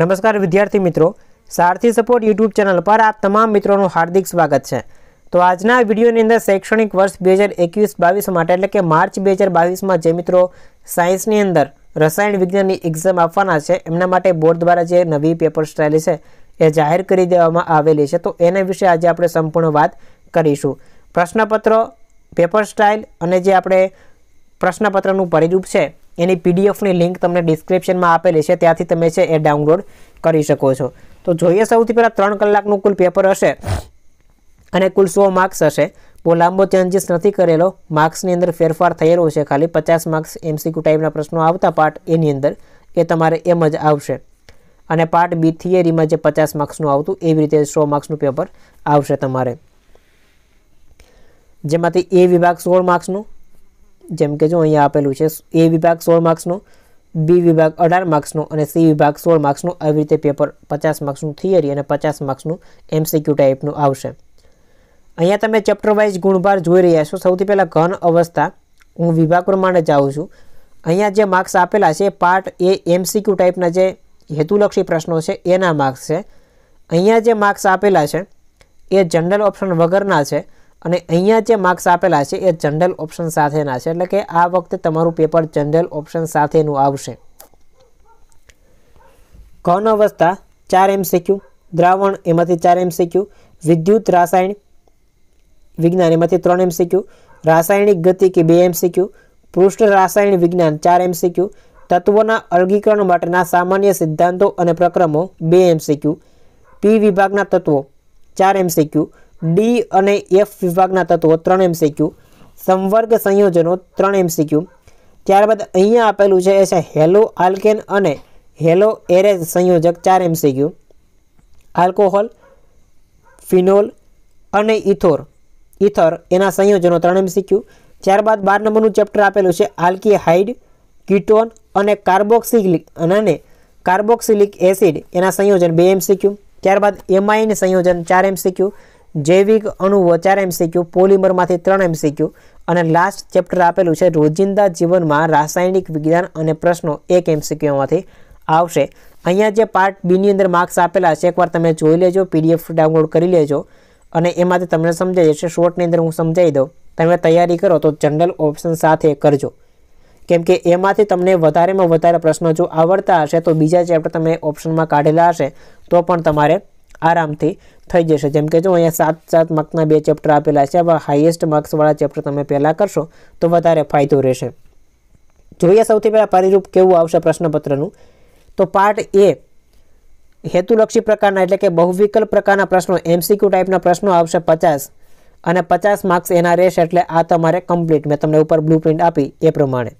નમસ્કાર વિદ્યાર્થી મિત્રો સારથી સપોર્ટ યુટ્યુબ ચેનલ પર આપ તમામ મિત્રોનું હાર્દિક સ્વાગત છે તો આજના વિડીયોની અંદર શૈક્ષણિક વર્ષ બે હજાર એકવીસ બાવીસ માટે એટલે કે માર્ચ બે હજાર બાવીસમાં જે મિત્રો સાયન્સની અંદર રસાયણ વિજ્ઞાનની એક્ઝામ આપવાના છે એમના માટે બોર્ડ દ્વારા જે નવી પેપર સ્ટાઇલ છે એ જાહેર કરી દેવામાં આવેલી છે તો એના વિશે આજે આપણે સંપૂર્ણ વાત કરીશું પ્રશ્નપત્ર પેપર સ્ટાઇલ અને જે આપણે પ્રશ્નપત્રનું પરિરૂપ છે એની પીડીએફની લિંક તમને ડિસ્ક્રિપ્શનમાં આપેલી છે ત્યાંથી તમે છે એ ડાઉનલોડ કરી શકો છો તો જોઈએ સૌથી પહેલાં ત્રણ કલાકનું કુલ પેપર હશે અને કુલ સો માર્ક્સ હશે બહુ લાંબો ચેન્જીસ નથી કરેલો માર્ક્સની અંદર ફેરફાર થયેલો છે ખાલી પચાસ માર્ક્સ એમસીક્યુ ટાઈપના પ્રશ્નો આવતા પાર્ટ એની અંદર એ તમારે એમ જ આવશે અને પાર્ટ બી થિયરીમાં જે પચાસ માર્ક્સનું આવતું એવી રીતે સો માર્ક્સનું પેપર આવશે તમારે જેમાંથી એ વિભાગ સોળ માર્ક્સનું જેમ કે જો અહીંયા આપેલું છે એ વિભાગ સોળ માર્ક્સનો બી વિભાગ અઢાર માર્ક્સનો અને સી વિભાગ સોળ માર્ક્સનો આવી રીતે પેપર પચાસ માર્ક્સનું થિયરી અને પચાસ માર્ક્સનું એમસીક્યુ ટાઈપનું આવશે અહીંયા તમે ચેપ્ટર વાઇઝ ગુણભાર જોઈ રહ્યા છો સૌથી પહેલાં ઘન અવસ્થા હું વિભાગ પ્રમાણે જાઉં છું અહીંયા જે માર્ક્સ આપેલા છે પાર્ટ એ એમસીક્યુ ટાઈપના જે હેતુલક્ષી પ્રશ્નો છે એના માર્ક્સ છે અહીંયા જે માર્ક્સ આપેલા છે એ જનરલ ઓપ્શન વગરના છે અને અહીંયા જે માર્ક્સ આપેલા છે એ જનરલ ઓપ્શન સાથેના છે એટલે કે આ વખતે તમારું પેપર જનરલ ઓપ્શન સાથેનું આવશે ઘન અવસ્થા ચાર એમસીક્યુ દ્રાવણ એમાંથી ચાર એમસીક્યુ વિદ્યુત રાસાયણ વિજ્ઞાન એમાંથી ત્રણ એમસીક્યુ રાસાયણિક ગતિ કે બે એમસીક્યુ પૃષ્ઠ રાસાયણ વિજ્ઞાન ચાર એમસીક્યુ તત્વોના અલગીકરણ માટેના સામાન્ય સિદ્ધાંતો અને પ્રક્રમો બે એમસીક્યુ પી વિભાગના તત્વો ચાર એમસીક્યુ ડી અને એફ વિભાગના તત્વો ત્રણ એમસીક્યુ સંવર્ગ સંયોજનો ત્રણ એમસીક્યુ ત્યારબાદ અહીંયા આપેલું છે એ છે હેલો આલ્કેન અને હેલો એરેજ સંયોજક ચાર એમસીક્યુ આલ્કોહોલ ફિનોલ અને ઇથોર ઇથર એના સંયોજનો ત્રણ એમસીક્યુ ત્યારબાદ બાર નંબરનું ચેપ્ટર આપેલું છે આલ્કી હાઇડ કીટોન અને કાર્બોક્સિલિક અને કાર્બોક્સિલિક એસિડ એના સંયોજન બે એમસીક્યુ ત્યારબાદ એમાઇન સંયોજન ચાર એમસીક્યુ જૈવિક અણુ ચાર એમસીક્યુ પોલિમરમાંથી ત્રણ એમસીક્યુ અને લાસ્ટ ચેપ્ટર આપેલું છે રોજિંદા જીવનમાં રાસાયણિક વિજ્ઞાન અને પ્રશ્નો એક એમસીક્યુમાંથી આવશે અહીંયા જે પાર્ટ બીની અંદર માર્ક્સ આપેલા છે એકવાર તમે જોઈ લેજો પીડીએફ ડાઉનલોડ કરી લેજો અને એમાંથી તમને સમજાઈ જશે શોર્ટની અંદર હું સમજાવી દઉં તમે તૈયારી કરો તો જનરલ ઓપ્શન સાથે કરજો કેમ કે એમાંથી તમને વધારેમાં વધારે પ્રશ્નો જો આવડતા હશે તો બીજા ચેપ્ટર તમે ઓપ્શનમાં કાઢેલા હશે તો પણ તમારે આરામથી થઈ જશે જેમ કે જો અહીંયા સાત સાત માર્કના બે ચેપ્ટર આપેલા છે હવે હાઈએસ્ટ માર્ક્સવાળા ચેપ્ટર તમે પહેલાં કરશો તો વધારે ફાયદો રહેશે જોઈએ સૌથી પહેલાં પરિરૂપ કેવું આવશે પ્રશ્નપત્રનું તો પાર્ટ એ હેતુલક્ષી પ્રકારના એટલે કે બહુવિકલ્પ પ્રકારના પ્રશ્નો એમસીક્યુ ટાઈપના પ્રશ્નો આવશે પચાસ અને પચાસ માર્ક્સ એના રહેશે એટલે આ તમારે કમ્પ્લીટ મેં તમને ઉપર બ્લુ પ્રિન્ટ આપી એ પ્રમાણે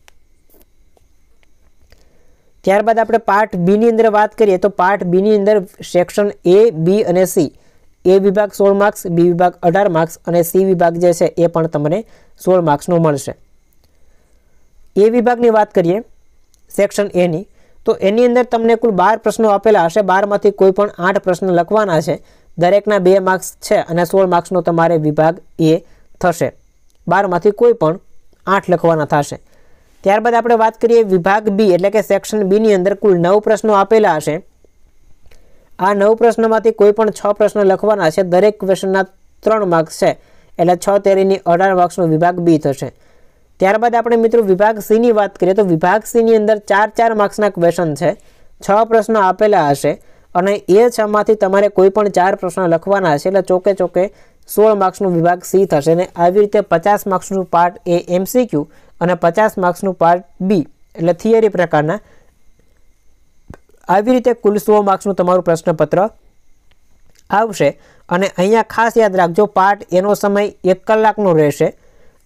ત્યારબાદ આપણે પાર્ટ બીની અંદર વાત કરીએ તો પાર્ટ બીની અંદર સેક્શન એ બી અને સી એ વિભાગ સોળ માર્ક્સ બી વિભાગ અઢાર માર્ક્સ અને સી વિભાગ જે છે એ પણ તમને સોળ માર્ક્સનો મળશે એ વિભાગની વાત કરીએ સેક્શન એની તો એની અંદર તમને કુલ બાર પ્રશ્નો આપેલા હશે બારમાંથી કોઈ પણ આઠ પ્રશ્ન લખવાના છે દરેકના બે માર્ક્સ છે અને સોળ માર્ક્સનો તમારે વિભાગ એ થશે બારમાંથી કોઈ પણ આઠ લખવાના થશે ત્યારબાદ આપણે વાત કરીએ વિભાગ બી એટલે કે સેક્શન બીની અંદર કુલ નવ પ્રશ્નો આપેલા હશે આ નવ પ્રશ્નોમાંથી કોઈ પણ છ પ્રશ્નો લખવાના છે દરેક ક્વેશ્ચનના ત્રણ માર્ક્સ છે એટલે છ તેરીની અઢાર માર્ક્સનો વિભાગ બી થશે ત્યારબાદ આપણે મિત્રો વિભાગ સીની વાત કરીએ તો વિભાગ સીની અંદર ચાર ચાર માર્ક્સના ક્વેશ્ચન છે છ પ્રશ્નો આપેલા હશે અને એ છમાંથી તમારે કોઈ પણ ચાર પ્રશ્ન લખવાના હશે એટલે ચોકે ચોકે સોળ માર્ક્સનું વિભાગ સી થશે અને આવી રીતે પચાસ માર્ક્સનું પાર્ટ એ એમસીક્યુ અને પચાસ માર્ક્સનું પાર્ટ બી એટલે થિયરી પ્રકારના આવી રીતે કુલ સો માર્ક્સનું તમારું પ્રશ્નપત્ર આવશે અને અહીંયા ખાસ યાદ રાખજો પાર્ટ એનો સમય એક કલાકનો રહેશે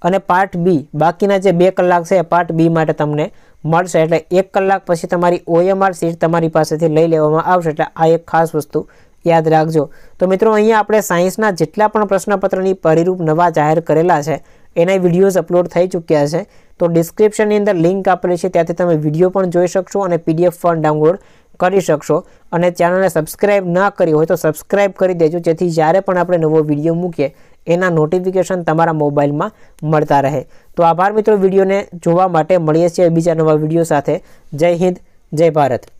અને પાર્ટ બી બાકીના જે બે કલાક છે એ પાર્ટ બી માટે તમને મળશે એટલે એક કલાક પછી તમારી ઓએમઆર સીટ તમારી પાસેથી લઈ લેવામાં આવશે એટલે આ એક ખાસ વસ્તુ યાદ રાખજો તો મિત્રો અહીંયા આપણે સાયન્સના જેટલા પણ પ્રશ્નપત્રની પરિરૂપ નવા જાહેર કરેલા છે એના વિડીયોઝ અપલોડ થઈ ચૂક્યા છે તો ડિસ્ક્રિપ્શનની અંદર લિંક આપેલી છે ત્યાંથી તમે વિડીયો પણ જોઈ શકશો અને પીડીએફ પણ ડાઉનલોડ કરી શકશો અને ચેનલને સબસ્ક્રાઇબ ના કરી હોય તો સબસ્ક્રાઇબ કરી દેજો જેથી જ્યારે પણ આપણે નવો વિડીયો મૂકીએ એના નોટિફિકેશન તમારા મોબાઈલમાં મળતા રહે તો આભાર મિત્રો વિડીયોને જોવા માટે મળીએ છીએ બીજા નવા વિડીયો સાથે જય હિન્દ જય ભારત